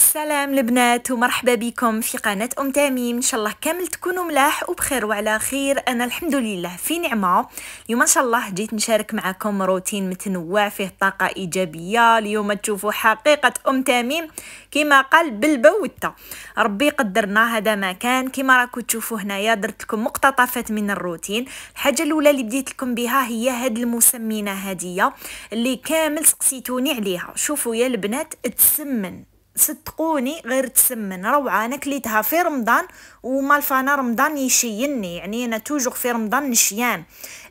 سلام البنات ومرحبا بكم في قناة أم تاميم إن شاء الله كامل تكونوا ملاح وبخير وعلى خير أنا الحمد لله في نعمة اليوم إن شاء الله جيت نشارك معكم روتين متنوع فيه طاقة إيجابية اليوم تشوفوا حقيقة أم تاميم كما قال بالبوتة ربي قدرنا هذا ما كان كما راكو تشوفوا هنايا درت لكم مقتطفات من الروتين الحاجة الأولى اللي بديت لكم بها هي هاد المسمينة هدية اللي كامل سقسيتوني عليها شوفوا يا البنات تسمن صدقوني غير تسمن روعه انا كليتها في رمضان ومالفانا رمضان يشيني يعني انا توجو في رمضان نشيان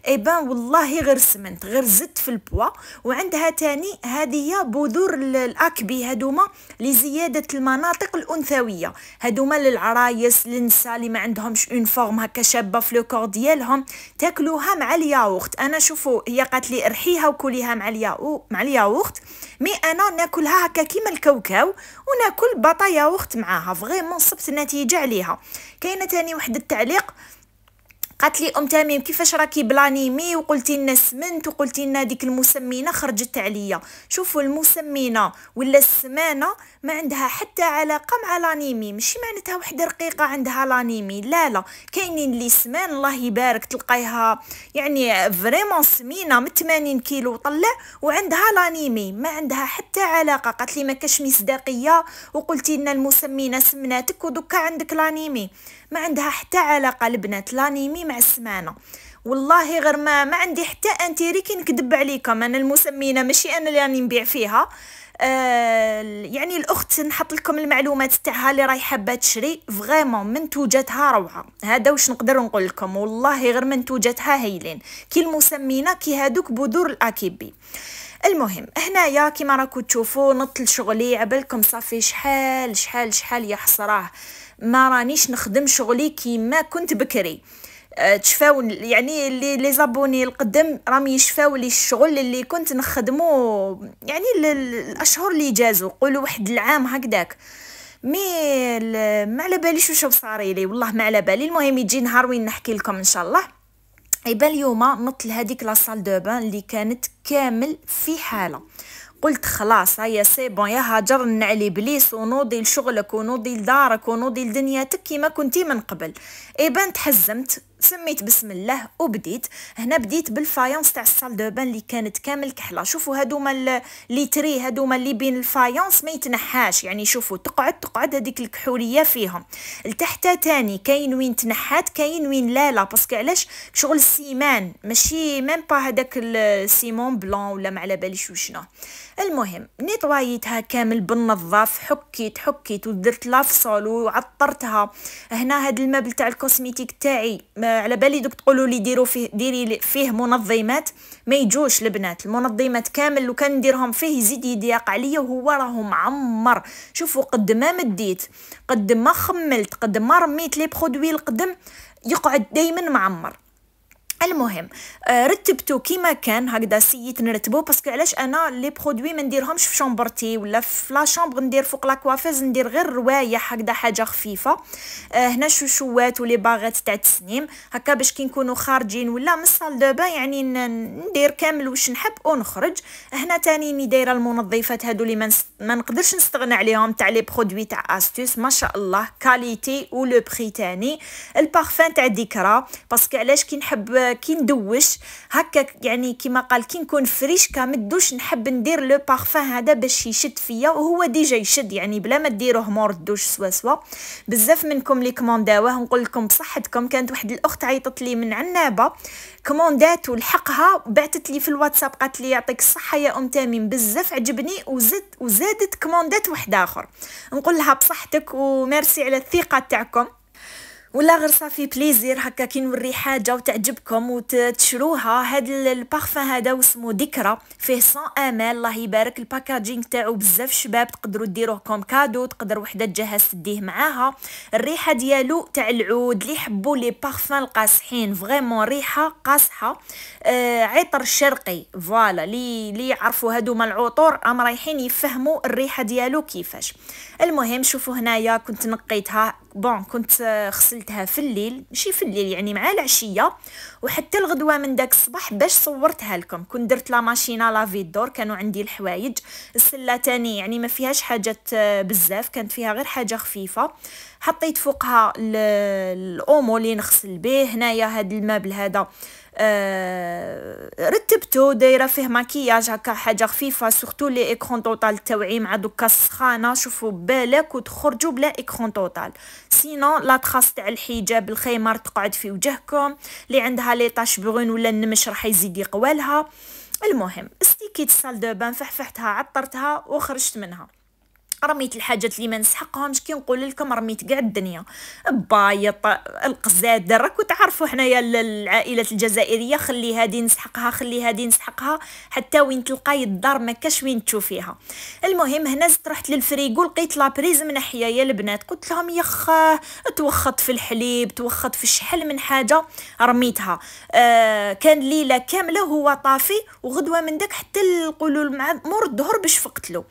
اي بان والله غير سمنت غير زدت في البوا وعندها تاني هذه بذور الاكبي هذوما لزياده المناطق الانثويه هذوما للعرايس للنساء اللي ما عندهمش اون فورم هكا شابه في لو ديالهم تاكلوها مع الياغورت انا شوفوا هي قالت لي ارحيها وكليها مع الياو مع الياغورت مي انا ناكلها هكا كيما الكاوكاو وناكل بطا ياغورت معاها فريمون صبت نتيجه عليها كاينه تاني واحد التعليق قالت لي ام تميم كيفاش راكي بلانيمي وقلتي لنا سمنت وقلتي لنا ديك المسمنه خرجت عليا شوفوا المسمنه ولا السمانه ما عندها حتى علاقه مع لانيمي ماشي معناتها وحده رقيقه عندها لانيمي لا لا كاينين لي سمان الله يبارك تلقايها يعني فريمون سمينه من 80 كيلو طلع وعندها لانيمي ما عندها حتى علاقه قالت لي ما كاش مصداقيه وقلتي لنا المسمنه سمناتك ودوكا عندك لانيمي ما عندها حتى علاقه البنات لانيمي مع السمانه والله غير ما ما عندي حتى انتيري كي نكذب عليكم انا المسمينه ماشي انا اللي راني نبيع فيها آه يعني الاخت نحط لكم المعلومات تاعها اللي راهي حابه تشري فريمون منتوجاتها روعه هذا واش نقدر نقول لكم والله غير منتوجاتها هايلين كي المسمينه كي هادوك بذور الاكيبي المهم هنايا كيما راكو تشوفوا نطل شغلي عبالكم صافي شحال شحال شحال يا حصراه ما رانيش نخدم شغلي كيما كنت بكري تشفاو يعني اللي لي زابوني القدم راهم يشفاو لي الشغل اللي كنت نخدمو يعني الاشهر اللي جازو قولوا واحد العام هكذاك مي ما على باليش واش صاري لي والله ما على بالي المهم يجي نهار وين نحكي لكم ان شاء الله يبان اليوم مثل هذيك لا سال دو بان اللي كانت كامل في حاله قلت خلاص هيا سي بون يا هاجر نعلي بليس ونوضي لشغلك ونوضي لدارك ونوضي لدنياتك كيما كنتي من قبل ايبان تحزمت سميت بسم الله وبديت هنا بديت بالفايونس تاع الصال دو بان اللي كانت كامل كحله شوفوا هادوما لي تري هادوما اللي بين الفايونس ما يتنحاش يعني شوفوا تقعد تقعد هذيك الكحوليه فيهم لتحت تاني كاين وين تنحات كاين وين لا لا باسكو علاش شغل السيمان ماشي ميم با هذاك السيمون بلون ولا ما على باليش شنو المهم نيطوايتها كامل بالنظاف حكيت حكيت ودرت لافصول وعطرتها هنا هاد المبل تاع الكوزميتيك تاعي ما على بالي دوك تقولوا لي ديروا فيه ديري فيه منظمات ما يجوش البنات المنظمات كامل لو كان نديرهم فيه يزيد يضيق عليا وهو راه معمر شوفوا قد ما مديت قد ما خملت قد ما رميت لي برودوي القدم يقعد دائما معمر المهم آه، رتبتو كيما كان هكذا سييت نرتبو باسكو علاش انا لي برودوي ما نديرهمش في شومبرتي ولا في لا شومبر ندير فوق لا كوافيز ندير غير روايح هكذا حاجه خفيفه آه هنا شوشوات ولي باغات تاع التسنيم هكا باش كي نكونوا خارجين ولا من الصال دو با يعني ندير كامل واش نحب ونخرج هنا تاني ني دايره المنظفات هادو لي ما, نقدرش نستغنى عليهم تاع لي برودوي تاع استوس ما شاء الله كاليتي ولو بري تاني البارفان تاع ديكرا باسكو علاش كي نحب كي ندوش هكا يعني كيما قال كي نكون فريشكا مدوش نحب ندير لو بارفان هذا باش يشد فيا وهو ديجا يشد يعني بلا ما ديروه مور الدوش سوا سوا بزاف منكم لي كومونداوه نقول لكم بصحتكم كانت واحد الاخت عيطت لي من عنابه كوموندات ولحقها بعثت لي في الواتساب قالت لي يعطيك الصحه يا ام تامين بزاف عجبني وزاد وزادت كوموندات واحد اخر نقول لها بصحتك وميرسي على الثقه تاعكم ولا غير صافي بليزير هكا كي نوري حاجه وتعجبكم وتشروها هاد البارفان هذا واسمو ذكرى فيه 100 امال الله يبارك الباكاجينغ تاعو بزاف شباب تقدروا ديروه كوم كادو تقدر وحده تجهز تديه معاها الريحه ديالو تاع العود اللي يحبوا لي بارفان القاصحين فريمون ريحه قاصحه آه عطر شرقي فوالا لي لي يعرفوا هادوما العطور راهم رايحين يفهموا الريحه ديالو كيفاش المهم شوفوا هنايا كنت نقيتها بون كنت آه، غسلتها في الليل ماشي في الليل يعني مع العشيه وحتى الغدوه من داك الصباح باش صورتها لكم كنت درت لا ماشينا لافي دور كانوا عندي الحوايج السله تاني يعني ما فيهاش حاجه آه، بزاف كانت فيها غير حاجه خفيفه حطيت فوقها الاومو اللي نغسل به هنايا هاد المابل هذا آه، رتبتو دايره فيه مكياج هكا حاجه خفيفه سورتو لي ايكرون طوطال تاوعي مع دوكا السخانه شوفوا بالك وتخرجوا بلا ايكرون طوطال سينو لا تراس تاع الحجاب الخيمر تقعد في وجهكم اللي عندها لي طاش بغون ولا النمش راح يزيد يقوالها المهم استيكيت سال دو بان فحفحتها عطرتها وخرجت منها رميت الحاجات اللي ما نسحقهمش كي نقول لكم رميت كاع الدنيا بايط القزاد راكو تعرفوا حنايا العائلات الجزائريه خلي هذه نسحقها خلي هذه نسحقها حتى وين تلقاي الدار ما كاش وين تشوفيها المهم هنا زدت رحت للفريغو لقيت لابريز حيا يا البنات قلت لهم يخاه توخط في الحليب توخط في شحال من حاجه رميتها آه كان ليله كامله هو طافي وغدوه من داك حتى نقولوا مع مور الظهر باش فقتلو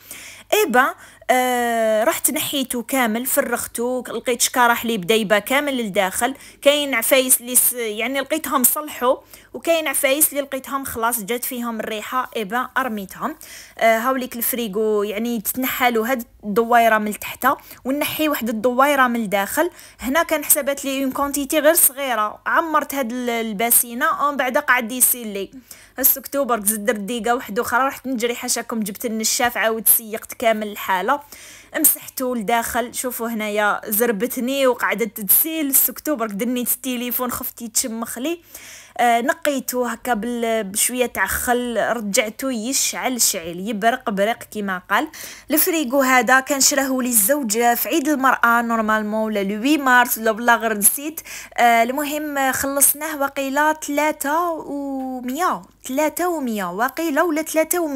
ايبا آه رحت نحيته كامل فرغته لقيت شكاره لي بدايبه كامل للداخل كاين عفايس لي يعني لقيتهم صلحوا وكاين عفايس لي لقيتهم خلاص جات فيهم الريحه ايبا ارميتهم آه هاوليك الفريغو يعني تنحالو هاد الدويره من تحت ونحي واحد الدويره من الداخل هنا كان حسبت لي اون كونتيتي غير صغيره عمرت هاد الباسينه ومن بعد قعد يسيلي هس اكتوبر درت ديقه وحده اخرى رحت نجري حاشاكم جبت النشاف عاود سيقت كامل الحاله مسحتو لداخل شوفوا هنايا زربتني وقعدت تسيل اكتوبر درني التليفون خفتي تشمخلي لي آه، نقيتو هكا بشويه تاع خل رجعتو يشعل شعل يبرق برق كيما قال الفريغو هذا كان شراه لي في عيد المراه نورمالمون ولا لوي 8 مارس ولا بلا غير نسيت آه، المهم خلصناه وقيله تلاتة و 100 3 و وقيله ولا تلاتة و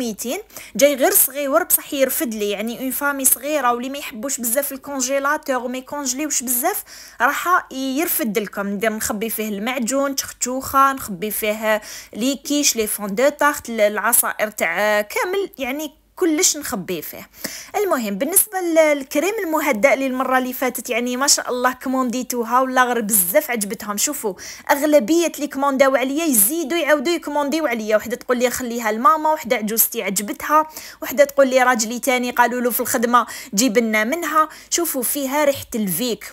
جاي غير صغيور بصح يرفد لي يعني اون فامي صغيره ولي ما يحبوش بزاف الكونجيلاتور وما يكونجليوش بزاف راح يرفد لكم نخبي فيه المعجون تختوخه نخبي فيه لي كيش لي فون دو طارت العصائر تاع كامل يعني كلش نخبي فيه المهم بالنسبه للكريم المهدئ للمره اللي فاتت يعني ما شاء الله كومونديتوها ولا غير بزاف عجبتهم شوفوا اغلبيه اللي كومونداو عليا يزيدوا يعاودوا يكومونديو عليا وحده تقول لي خليها لماما وحده عجوزتي عجبتها وحده تقول لي راجلي تاني قالوا له في الخدمه جيب لنا منها شوفوا فيها ريحه الفيك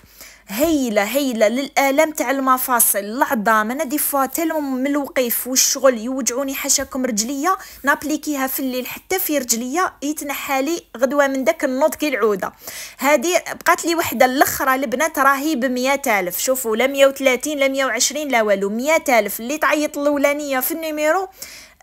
هيله هيله للالام تاع المفاصل العظام انا دي فوا تالهم من الوقيف والشغل يوجعوني حشاكم رجليا نابليكيها في الليل حتى في رجليا يتنحالي غدوه من داك النوض كي العوده هذه بقات لي وحده الاخرى البنات راهي ب ألف شوفوا لا 130 لا 120 لا والو ألف اللي تعيط الاولانيه في النيميرو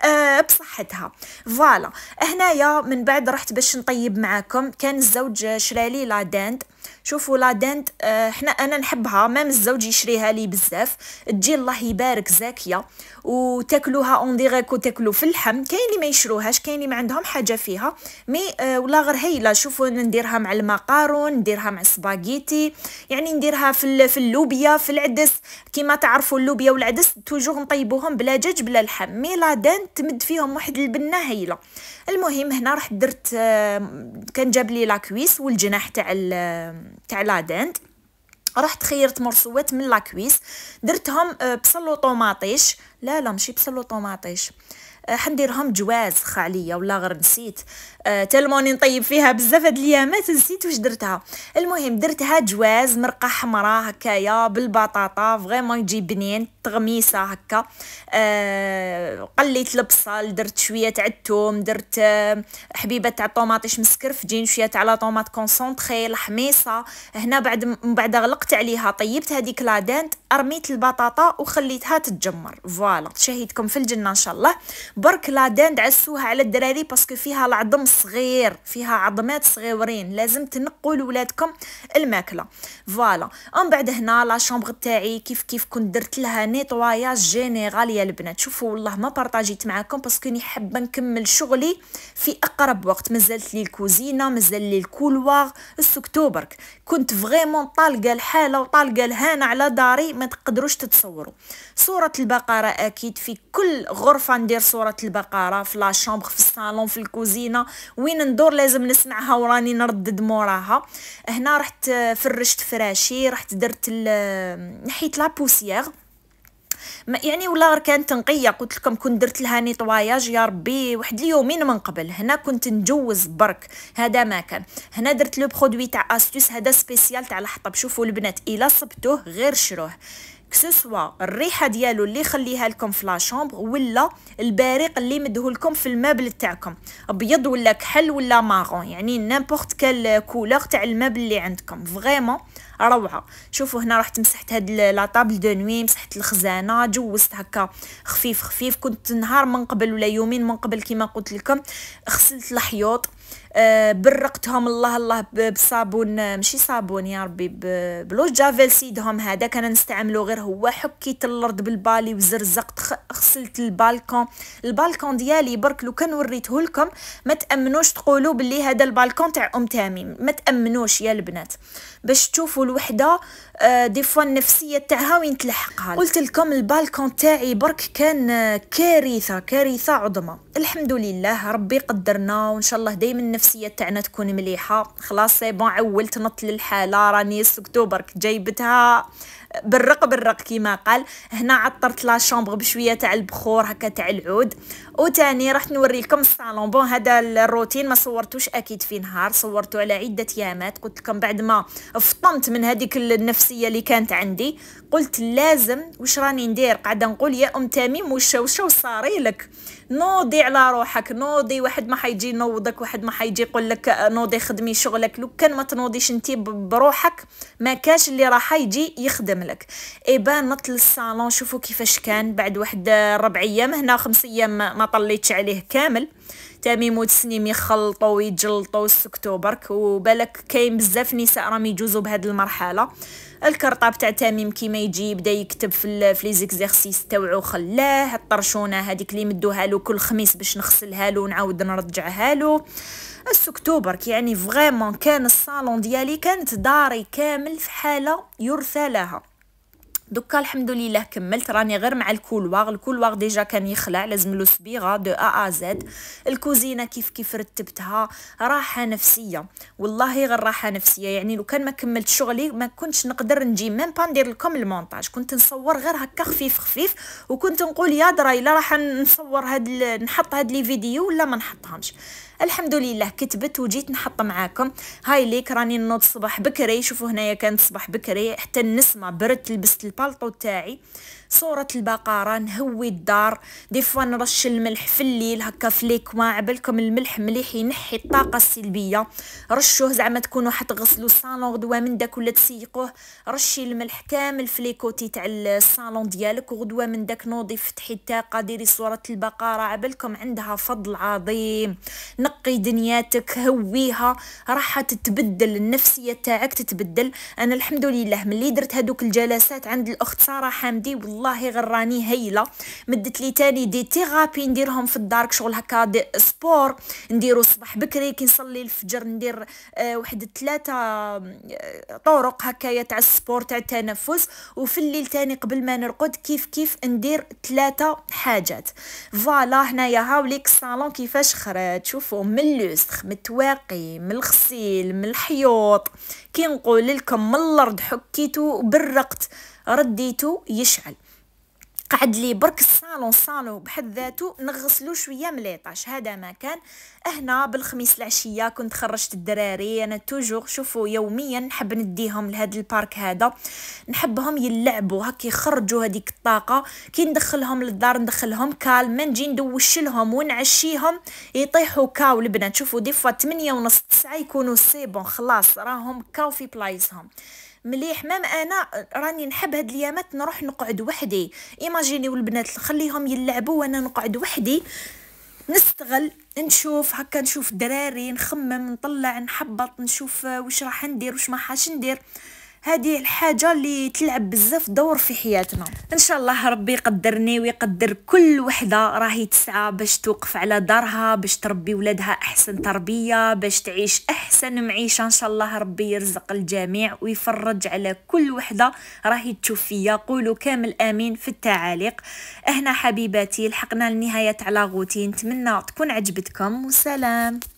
أه بصحتها فوالا هنايا من بعد رحت باش نطيب معاكم كان الزوج شرالي لا داند شوفوا لا دنت آه، حنا انا نحبها مام الزوج يشريها لي بزاف تجي الله يبارك زاكيه وتاكلوها اون ديغيكو تاكلو في اللحم كاين اللي ما يشروهاش كاين اللي ما عندهم حاجه فيها مي آه، ولا غير هايله شوفوا نديرها مع المقارون نديرها مع السباغيتي يعني نديرها في في اللوبيا في العدس كيما تعرفوا اللوبيا والعدس توجور نطيبوهم بلا دجاج بلا لحم مي لا دنت تمد فيهم واحد البنه هايله المهم هنا رحت درت آه، كان جاب لي لاكويس والجناح تاع تاع لا دند رحت خيرت مرسوات من لاكويس درتهم آه، بصلو طوماطيش لا لا ماشي بصلو طوماطيش أه، حنديرهم جواز خا عليا ولا غير نسيت أه تلموني نطيب فيها بزاف هاد الايامات نسيت واش درتها المهم درتها جواز مرقه حمراء هكايا بالبطاطا فريمون يجي بنين تغميسه هكا أه قليت البصل درت شويه تاع الثوم درت أه، حبيبه تاع طوماطيش مسكرفجين شويه تاع طوماط كونسونطري الحميصه هنا بعد من بعد غلقت عليها طيبت هذيك لادانت ارميت البطاطا وخليتها تتجمر فوالا شهيدكم في الجنه ان شاء الله برك لا داند عسوها على الدراري باسكو فيها العظم صغير فيها عظمات صغيورين لازم تنقوا لولادكم الماكله فوالا من بعد هنا لا شومبر تاعي كيف كيف كنت درت لها نيتواياج جينيرال يا البنات شوفوا والله ما بارطاجيت معكم باسكو راني حابه نكمل شغلي في اقرب وقت مازالت لي الكوزينه مازال لي الكولوار السكتوبرك برك كنت فريمون طالقه الحاله وطالقه الهانه على داري ما تقدروش تتصوروا صوره البقره اكيد في كل غرفه ندير صوره صوره البقره في لا شامبر في الصالون في الكوزينه وين ندور لازم نسمعها وراني نردد موراها هنا رحت آه، فرشت فراشي رحت درت نحيت آه، لا بوسيير يعني ولا كانت نقيه قلت لكم كنت درت لها نيتواياج يا ربي واحد اليومين من قبل هنا كنت نجوز برك هذا ما كان هنا درت لو برودوي تاع استوس هذا سبيسيال تاع الحطب شوفوا البنات الا صبتوه غير شروه سسوا الريحه ديالو اللي خليها لكم في لا شومبر ولا البريق اللي مدهولكم في المبل تاعكم ابيض ولا كحل ولا مارون يعني نيمبورت كال كولور تاع المبل اللي عندكم فريمون روعه شوفوا هنا رحت مسحت هاد لا طابل دو نوي مسحت الخزانه جوزت هكا خفيف خفيف كنت نهار من قبل ولا يومين من قبل كيما قلت لكم غسلت الحيوط آه، برقتهم الله الله بصابون ماشي صابون يا ربي بلو جافيل سيدهم هذا كان نستعملو غير هو حكيت الارض بالبالي وزرزقت غسلت البالكون البالكون ديالي برك لو كان وريته لكم ما تامنوش تقولوا باللي هذا البالكون تاع ام تميم ما تامنوش يا البنات باش تشوفوا الوحده آه، دي فوا النفسيه تاعها وين تلحقها قلت لكم البالكون تاعي برك كان آه، كارثه كارثه عظمى الحمد لله ربي قدرنا وان شاء الله دائما النفسيه تاعنا تكون مليحه خلاص سي بون عولت نط للحاله راني سكتو برك جايبتها بالرق بالرق كيما قال هنا عطرت لا شومبر بشويه تاع البخور هكا تاع العود وتاني راح نوريكم الصالون بون هذا الروتين ما صورتوش اكيد في نهار صورته على عده ايامات قلت لكم بعد ما فطمت من هذيك النفسيه اللي كانت عندي قلت لازم واش راني ندير قاعده نقول يا ام تميم وش وش صاري لك نوضي على روحك نوضي واحد ما حيجي ينوضك واحد ما حيجي يقول لك آه، نوضي خدمي شغلك لو كان ما تنوضيش انت بروحك ما كاش اللي راح يجي يخدم لك ايبان نط للصالون شوفوا كيفاش كان بعد واحد آه، ربع ايام هنا خمس ايام ما طليتش عليه كامل تميم وتسنيم يخلطوا ويجلطوا وسكتوا برك وبالك كاين بزاف نساء راهم يجوزوا بهاد المرحله الكرطاب تاع تميم كيما يجي بدا يكتب في في لي تاوعو خلاه الطرشونه هذيك اللي مدوها له كل خميس باش نغسلها له ونعاود نرجعها له السكتوبر يعني فريمون كان الصالون ديالي كانت داري كامل في حاله يرثى لها دوكا الحمد لله كملت راني غير مع الكولواغ الكولواغ ديجا كان يخلع لازم له صبيغه دو ا ا زد الكوزينه كيف كيف رتبتها راحه نفسيه والله غير راحه نفسيه يعني لو كان ما كملت شغلي ما كنتش نقدر نجي ميم با ندير لكم المونتاج كنت نصور غير هكا خفيف خفيف وكنت نقول يا دراي لا راح نصور هاد نحط هاد لي فيديو ولا ما نحطهمش الحمد لله كتبت وجيت نحط معاكم هاي ليك راني نوض صباح بكري شوفوا هنايا كانت صباح بكري حتى النسمه برت لبست البا البالطو تاعي صورة البقرة نهوي الدار دي فوا نرش الملح في الليل هكا فليك ما عبالكم الملح مليح ينحي الطاقة السلبية رشوه زعما تكونوا حتغسلوا الصالون غدوة من داك ولا تسيقوه رشي الملح كامل في ليكوتي تاع الصالون ديالك وغدوة من داك نوضي فتحي الطاقة ديري صورة البقرة عبالكم عندها فضل عظيم نقي دنياتك هويها راح تتبدل النفسية تاعك تتبدل انا الحمد لله ملي درت هادوك الجلسات عند الاخت ساره حامدي والله والله غراني هيله هايله مدت لي تاني دي تيغابي نديرهم في الدار شغل هكا دي سبور نديرو صباح بكري كي نصلي الفجر ندير آه واحد ثلاثه آه، طرق هكايا تاع السبور تاع التنفس وفي الليل تاني قبل ما نرقد كيف كيف ندير ثلاثه حاجات فوالا هنايا هاوليك الصالون كيفاش خرج شوفوا من اللوسخ من التواقي من الغسيل من الحيوط كي نقول لكم من الارض حكيتو برقت رديتو يشعل قعد لي برك الصالون صالون بحد ذاته نغسلو شويه مليطاش هذا ما كان هنا بالخميس العشيه كنت خرجت الدراري انا توجور شوفوا يوميا نحب نديهم لهاد البارك هذا نحبهم يلعبوا هكا يخرجوا هذيك الطاقه كي ندخلهم للدار ندخلهم كالم نجي ندوش لهم ونعشيهم يطيحوا كاو البنات شوفوا دي فوا 8 ونص 9 يكونوا سيبون خلاص راهم كاو في بلايصهم مليح مام انا راني نحب هاد اليامات نروح نقعد وحدي ايماجينيو البنات نخليهم يلعبوا وانا نقعد وحدي نستغل نشوف هكا نشوف دراري نخمم نطلع نحبط نشوف آه، واش راح ندير واش ما حاش ندير هذه الحاجه اللي تلعب بزاف دور في حياتنا ان شاء الله ربي يقدرني ويقدر كل وحده راهي تسعى باش توقف على دارها باش تربي ولادها احسن تربيه باش تعيش احسن معيشه ان شاء الله ربي يرزق الجميع ويفرج على كل وحده راهي تشوف فيا قولوا كامل امين في التعاليق هنا حبيباتي لحقنا لنهايه علاغوتي نتمنى تكون عجبتكم وسلام